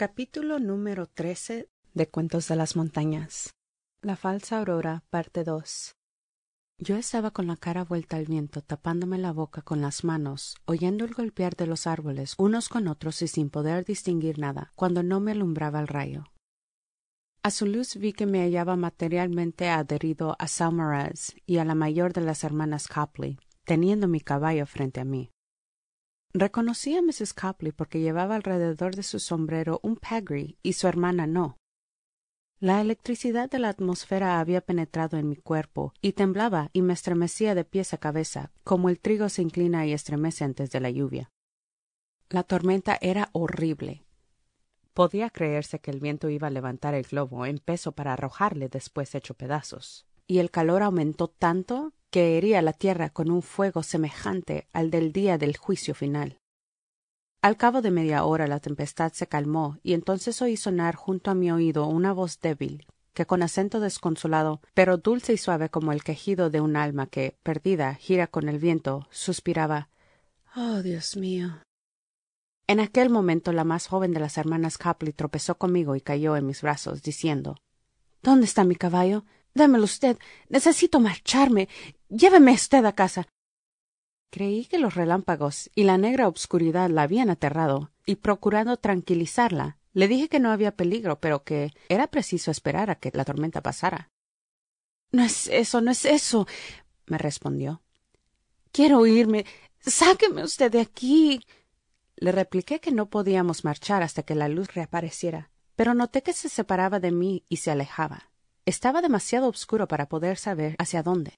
Capítulo número de Cuentos de las Montañas. La falsa aurora, parte Yo estaba con la cara vuelta al viento, tapándome la boca con las manos, oyendo el golpear de los árboles unos con otros y sin poder distinguir nada, cuando no me alumbraba el rayo. A su luz vi que me hallaba materialmente adherido a Saumarez y a la mayor de las hermanas Copley, teniendo mi caballo frente a mí reconocí a mrs copley porque llevaba alrededor de su sombrero un pagri y su hermana no la electricidad de la atmósfera había penetrado en mi cuerpo y temblaba y me estremecía de pies a cabeza como el trigo se inclina y estremece antes de la lluvia la tormenta era horrible podía creerse que el viento iba a levantar el globo en peso para arrojarle después hecho pedazos y el calor aumentó tanto que hería la tierra con un fuego semejante al del día del juicio final. Al cabo de media hora la tempestad se calmó y entonces oí sonar junto a mi oído una voz débil, que con acento desconsolado, pero dulce y suave como el quejido de un alma que, perdida, gira con el viento, suspiraba Oh, Dios mío. En aquel momento la más joven de las hermanas copley tropezó conmigo y cayó en mis brazos, diciendo ¿Dónde está mi caballo? Démelo usted. Necesito marcharme. Lléveme usted a casa. Creí que los relámpagos y la negra obscuridad la habían aterrado, y procurando tranquilizarla, le dije que no había peligro, pero que era preciso esperar a que la tormenta pasara. No es eso, no es eso, me respondió. Quiero irme. Sáqueme usted de aquí. Le repliqué que no podíamos marchar hasta que la luz reapareciera, pero noté que se separaba de mí y se alejaba. Estaba demasiado oscuro para poder saber hacia dónde.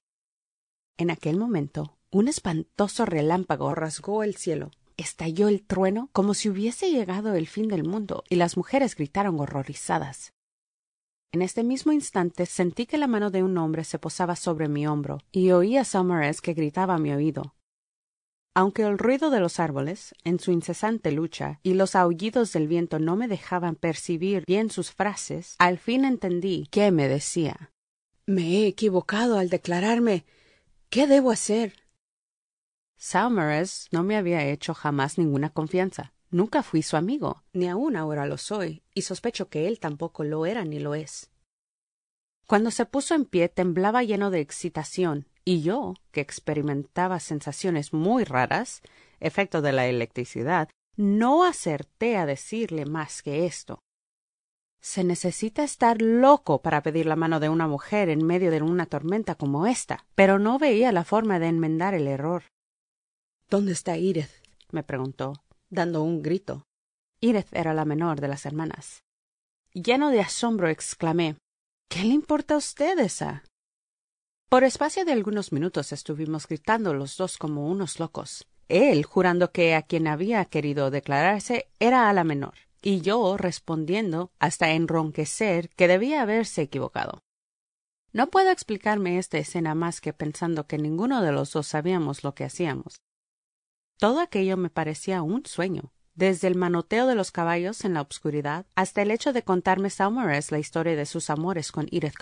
En aquel momento, un espantoso relámpago rasgó el cielo. Estalló el trueno como si hubiese llegado el fin del mundo, y las mujeres gritaron horrorizadas. En este mismo instante sentí que la mano de un hombre se posaba sobre mi hombro, y oí a Somers que gritaba a mi oído aunque el ruido de los árboles, en su incesante lucha, y los aullidos del viento no me dejaban percibir bien sus frases, al fin entendí qué me decía. Me he equivocado al declararme. ¿Qué debo hacer? Saumarez no me había hecho jamás ninguna confianza. Nunca fui su amigo, ni aún ahora lo soy, y sospecho que él tampoco lo era ni lo es. Cuando se puso en pie temblaba lleno de excitación, y yo, que experimentaba sensaciones muy raras, efecto de la electricidad, no acerté a decirle más que esto. Se necesita estar loco para pedir la mano de una mujer en medio de una tormenta como esta, pero no veía la forma de enmendar el error. ¿Dónde está Ireth? me preguntó, dando un grito. Ireth era la menor de las hermanas. Lleno de asombro exclamé ¿Qué le importa a usted esa? Por espacio de algunos minutos estuvimos gritando los dos como unos locos, él jurando que a quien había querido declararse era a la menor, y yo respondiendo hasta enronquecer que debía haberse equivocado. No puedo explicarme esta escena más que pensando que ninguno de los dos sabíamos lo que hacíamos. Todo aquello me parecía un sueño, desde el manoteo de los caballos en la obscuridad hasta el hecho de contarme Saumarez la historia de sus amores con Edith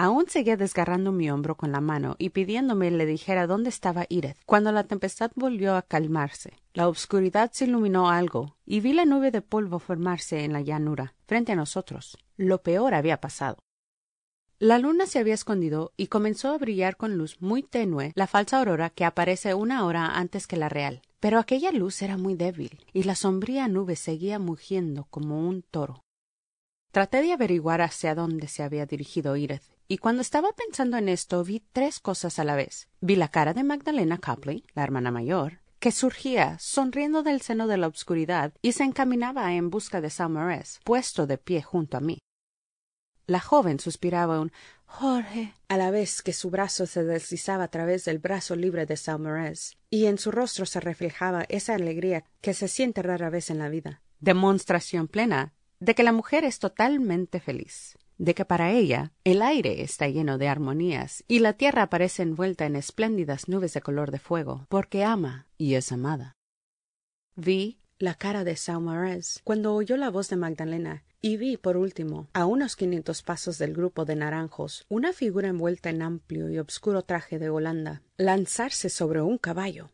Aún seguía desgarrando mi hombro con la mano y pidiéndome le dijera dónde estaba Ired Cuando la tempestad volvió a calmarse, la obscuridad se iluminó algo y vi la nube de polvo formarse en la llanura, frente a nosotros. Lo peor había pasado. La luna se había escondido y comenzó a brillar con luz muy tenue, la falsa aurora que aparece una hora antes que la real. Pero aquella luz era muy débil y la sombría nube seguía mugiendo como un toro. Traté de averiguar hacia dónde se había dirigido Ired. Y cuando estaba pensando en esto, vi tres cosas a la vez. Vi la cara de Magdalena Copley, la hermana mayor, que surgía, sonriendo del seno de la obscuridad, y se encaminaba en busca de Saumarez, puesto de pie junto a mí. La joven suspiraba un Jorge, a la vez que su brazo se deslizaba a través del brazo libre de Saumarez, y en su rostro se reflejaba esa alegría que se siente rara vez en la vida. demostración plena de que la mujer es totalmente feliz de que para ella el aire está lleno de armonías y la tierra parece envuelta en espléndidas nubes de color de fuego, porque ama y es amada. Vi la cara de Saumarez cuando oyó la voz de Magdalena y vi, por último, a unos quinientos pasos del grupo de naranjos, una figura envuelta en amplio y obscuro traje de Holanda, lanzarse sobre un caballo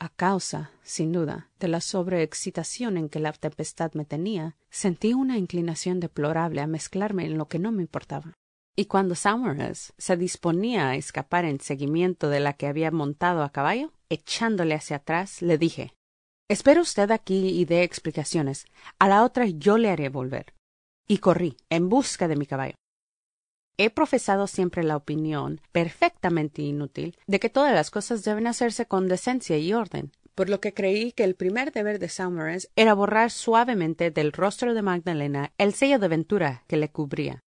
a causa sin duda de la sobreexcitación en que la tempestad me tenía sentí una inclinación deplorable a mezclarme en lo que no me importaba y cuando Summers se disponía a escapar en seguimiento de la que había montado a caballo echándole hacia atrás le dije espere usted aquí y dé explicaciones a la otra yo le haré volver y corrí en busca de mi caballo He profesado siempre la opinión, perfectamente inútil, de que todas las cosas deben hacerse con decencia y orden, por lo que creí que el primer deber de Saumarez era borrar suavemente del rostro de Magdalena el sello de ventura que le cubría.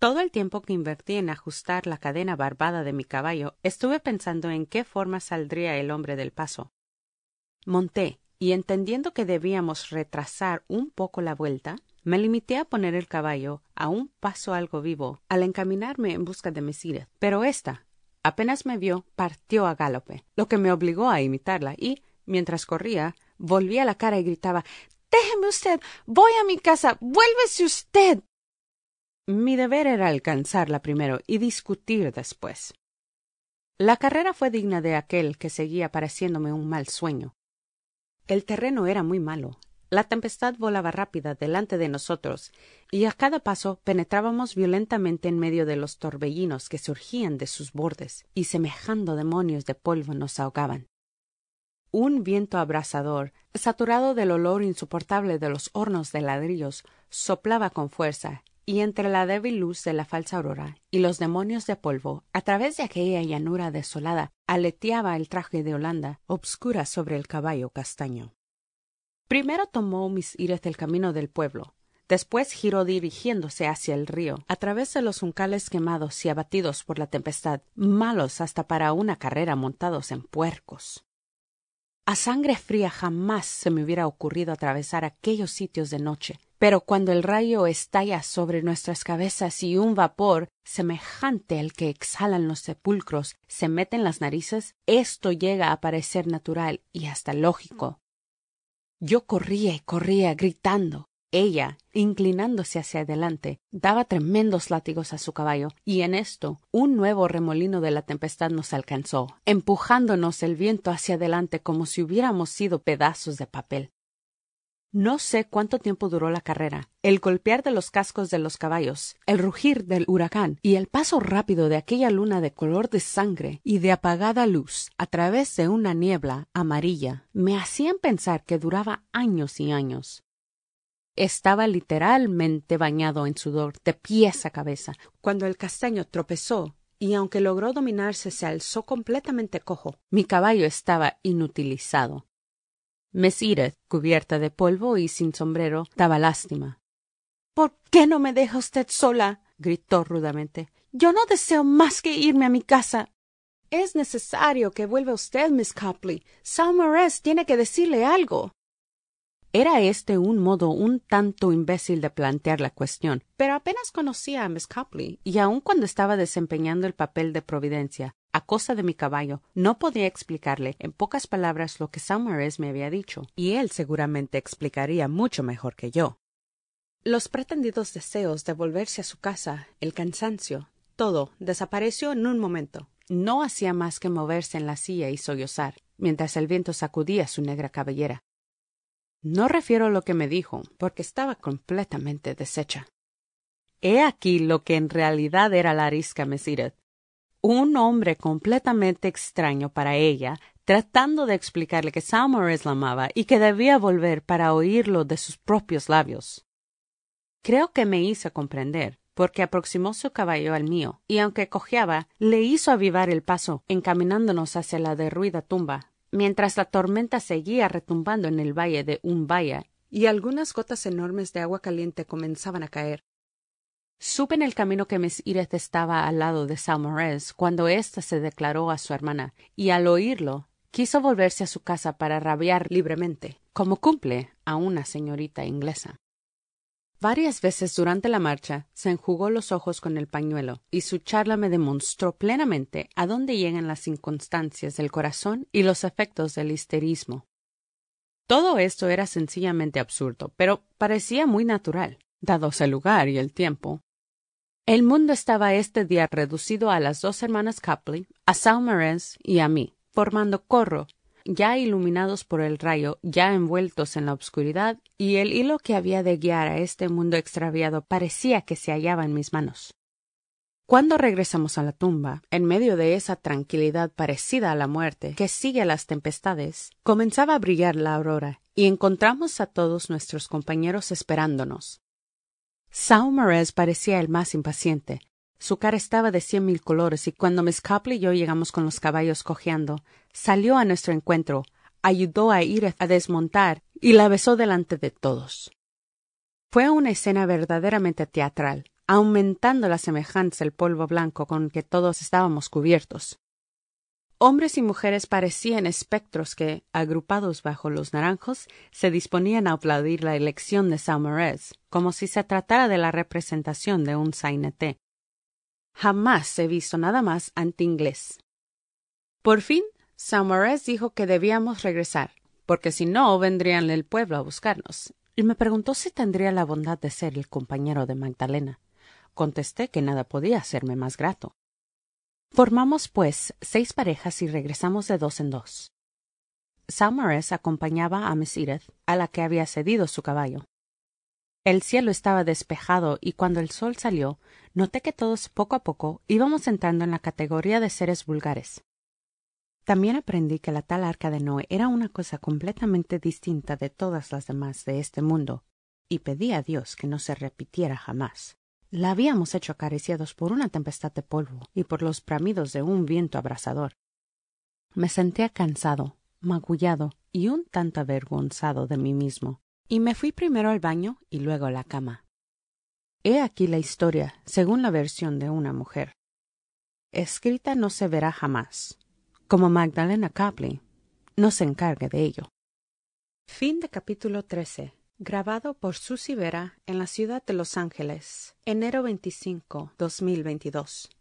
Todo el tiempo que invertí en ajustar la cadena barbada de mi caballo, estuve pensando en qué forma saldría el hombre del paso. Monté, y entendiendo que debíamos retrasar un poco la vuelta, me limité a poner el caballo a un paso algo vivo al encaminarme en busca de mis pero ésta, apenas me vio, partió a galope, lo que me obligó a imitarla y, mientras corría, volvía la cara y gritaba Déjeme usted. Voy a mi casa. Vuélvese usted. Mi deber era alcanzarla primero y discutir después. La carrera fue digna de aquel que seguía pareciéndome un mal sueño. El terreno era muy malo, la tempestad volaba rápida delante de nosotros, y a cada paso penetrábamos violentamente en medio de los torbellinos que surgían de sus bordes, y semejando demonios de polvo nos ahogaban. Un viento abrasador, saturado del olor insoportable de los hornos de ladrillos, soplaba con fuerza, y entre la débil luz de la falsa aurora y los demonios de polvo, a través de aquella llanura desolada, aleteaba el traje de Holanda, obscura sobre el caballo castaño. Primero tomó mis iras del camino del pueblo, Después giró dirigiéndose hacia el río, a través de los uncales quemados y abatidos por la tempestad, malos hasta para una carrera montados en puercos. A sangre fría jamás se me hubiera ocurrido atravesar aquellos sitios de noche, pero cuando el rayo estalla sobre nuestras cabezas y un vapor semejante al que exhalan los sepulcros se mete en las narices, esto llega a parecer natural y hasta lógico. Yo corría y corría gritando. Ella, inclinándose hacia adelante, daba tremendos látigos a su caballo, y en esto un nuevo remolino de la tempestad nos alcanzó, empujándonos el viento hacia adelante como si hubiéramos sido pedazos de papel. No sé cuánto tiempo duró la carrera, el golpear de los cascos de los caballos, el rugir del huracán y el paso rápido de aquella luna de color de sangre y de apagada luz a través de una niebla amarilla me hacían pensar que duraba años y años. Estaba literalmente bañado en sudor de pies a cabeza cuando el castaño tropezó y aunque logró dominarse se alzó completamente cojo. Mi caballo estaba inutilizado. Edith, cubierta de polvo y sin sombrero, daba lástima. ¿Por qué no me deja usted sola? gritó rudamente. Yo no deseo más que irme a mi casa. Es necesario que vuelva usted, Miss Copley. Saumarez tiene que decirle algo. Era este un modo un tanto imbécil de plantear la cuestión, pero apenas conocía a Miss Copley, y aun cuando estaba desempeñando el papel de providencia, a costa de mi caballo. No podía explicarle en pocas palabras lo que Saumarez me había dicho, y él seguramente explicaría mucho mejor que yo. Los pretendidos deseos de volverse a su casa, el cansancio, todo desapareció en un momento. No hacía más que moverse en la silla y sollozar, mientras el viento sacudía su negra cabellera. No refiero lo que me dijo, porque estaba completamente deshecha. He aquí lo que en realidad era la arisca un hombre completamente extraño para ella, tratando de explicarle que Samores la amaba y que debía volver para oírlo de sus propios labios. Creo que me hizo comprender, porque aproximó su caballo al mío, y aunque cojeaba, le hizo avivar el paso, encaminándonos hacia la derruida tumba, mientras la tormenta seguía retumbando en el valle de Umbaya y algunas gotas enormes de agua caliente comenzaban a caer. Supe en el camino que miss Mesiret estaba al lado de Salmorez cuando ésta se declaró a su hermana, y al oírlo quiso volverse a su casa para rabiar libremente, como cumple a una señorita inglesa. Varias veces durante la marcha se enjugó los ojos con el pañuelo, y su charla me demostró plenamente a dónde llegan las inconstancias del corazón y los efectos del histerismo. Todo esto era sencillamente absurdo, pero parecía muy natural, dados el lugar y el tiempo, el mundo estaba este día reducido a las dos hermanas Copley, a Saumarez y a mí, formando corro, ya iluminados por el rayo, ya envueltos en la obscuridad, y el hilo que había de guiar a este mundo extraviado parecía que se hallaba en mis manos. Cuando regresamos a la tumba, en medio de esa tranquilidad parecida a la muerte que sigue a las tempestades, comenzaba a brillar la aurora y encontramos a todos nuestros compañeros esperándonos. Saumarez parecía el más impaciente. Su cara estaba de cien mil colores y cuando Miss Copley y yo llegamos con los caballos cojeando, salió a nuestro encuentro, ayudó a Ireth a desmontar y la besó delante de todos. Fue una escena verdaderamente teatral, aumentando la semejanza del polvo blanco con que todos estábamos cubiertos. Hombres y mujeres parecían espectros que, agrupados bajo los naranjos, se disponían a aplaudir la elección de Saumarez como si se tratara de la representación de un sainete. Jamás he visto nada más anti-inglés. Por fin, Saumarez dijo que debíamos regresar, porque si no, vendrían el pueblo a buscarnos, y me preguntó si tendría la bondad de ser el compañero de Magdalena. Contesté que nada podía hacerme más grato. Formamos, pues, seis parejas y regresamos de dos en dos. Saumarez acompañaba a Miss Edith, a la que había cedido su caballo, el cielo estaba despejado y cuando el sol salió, noté que todos poco a poco íbamos entrando en la categoría de seres vulgares. También aprendí que la tal arca de Noé era una cosa completamente distinta de todas las demás de este mundo, y pedí a Dios que no se repitiera jamás. La habíamos hecho acariciados por una tempestad de polvo y por los bramidos de un viento abrasador. Me sentía cansado, magullado y un tanto avergonzado de mí mismo y me fui primero al baño y luego a la cama. He aquí la historia, según la versión de una mujer. Escrita no se verá jamás, como Magdalena Copley no se encargue de ello. Fin de capítulo 13. Grabado por Susy Vera en la ciudad de Los Ángeles, enero 25, 2022.